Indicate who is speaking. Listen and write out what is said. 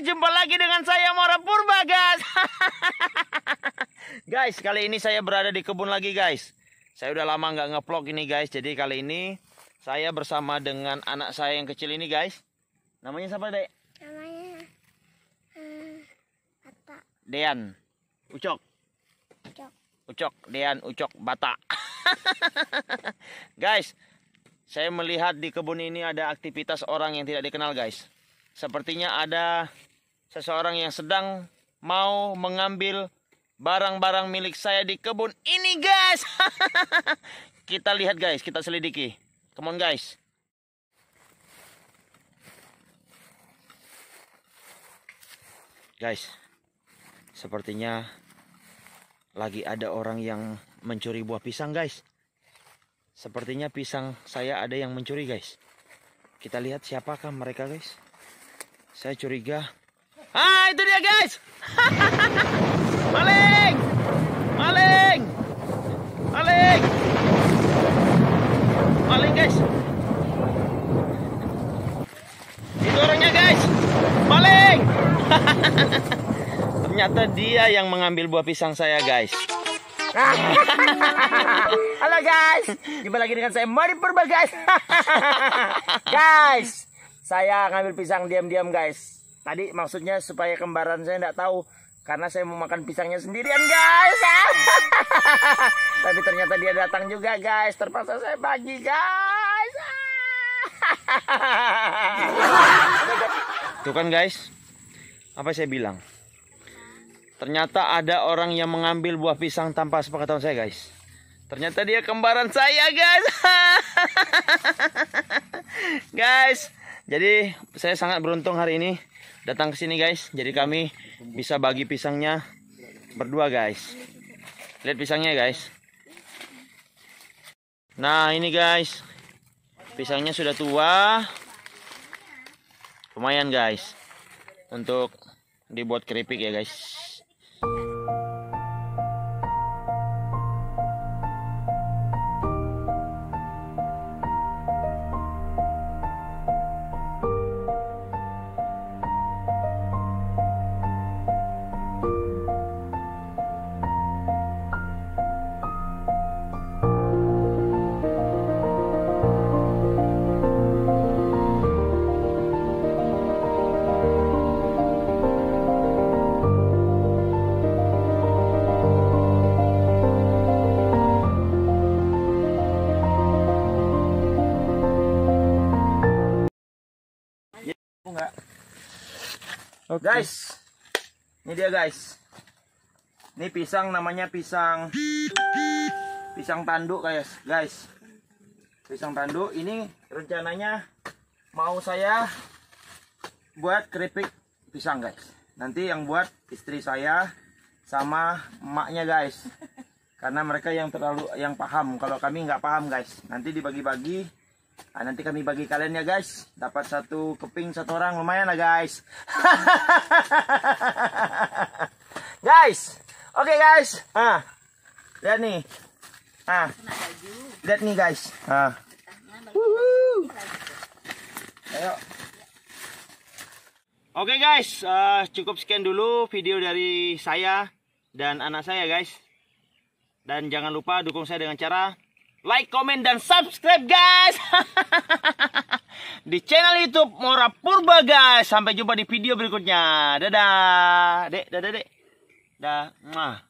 Speaker 1: jumpa lagi dengan saya Mora Purba guys Guys kali ini saya berada di kebun lagi guys Saya udah lama nggak ngevlog ini guys Jadi kali ini saya bersama dengan anak saya yang kecil ini guys Namanya siapa dek? Namanya uh, Bata Dean Ucok Ucok Ucok Dean Ucok Bata Guys saya melihat di kebun ini ada aktivitas orang yang tidak dikenal guys sepertinya ada seseorang yang sedang mau mengambil barang-barang milik saya di kebun ini guys. kita lihat guys, kita selidiki. Come on guys. Guys, sepertinya lagi ada orang yang mencuri buah pisang guys. Sepertinya pisang saya ada yang mencuri guys. Kita lihat siapakah mereka guys. Saya curiga Ah, itu dia guys. maling, maling, maling, maling guys. Itu orangnya guys, maling. Ternyata dia yang mengambil buah pisang saya guys. Halo guys, jumpa lagi dengan saya Mari Purba guys. guys, saya ngambil pisang diam-diam guys. Tadi maksudnya supaya kembaran saya tidak tahu karena saya mau makan pisangnya sendirian guys. Tapi ternyata dia datang juga guys. Terpaksa saya bagi guys. Tuh kan guys. Apa saya bilang? Ternyata ada orang yang mengambil buah pisang tanpa sepengetahuan saya guys. Ternyata dia kembaran saya guys. guys, jadi saya sangat beruntung hari ini datang ke sini guys. Jadi kami bisa bagi pisangnya berdua guys. Lihat pisangnya guys. Nah ini guys. Pisangnya sudah tua. Lumayan guys. Untuk dibuat keripik ya guys. enggak okay. guys ini dia guys ini pisang namanya pisang pisang tanduk guys guys pisang tanduk ini rencananya mau saya buat keripik pisang guys nanti yang buat istri saya sama emaknya guys karena mereka yang terlalu yang paham kalau kami nggak paham guys nanti dibagi-bagi Nah, nanti kami bagi kalian ya guys. Dapat satu keping satu orang lumayan lah guys. guys, oke okay, guys. Ah, lihat nih. Ah, lihat nih guys. Ah. Ayo. Oke okay guys, uh, cukup sekian dulu video dari saya dan anak saya guys. Dan jangan lupa dukung saya dengan cara like, komen, dan subscribe guys. di channel YouTube Mora Purba guys. Sampai jumpa di video berikutnya. Dadah. Dek, dadah, dek. dadah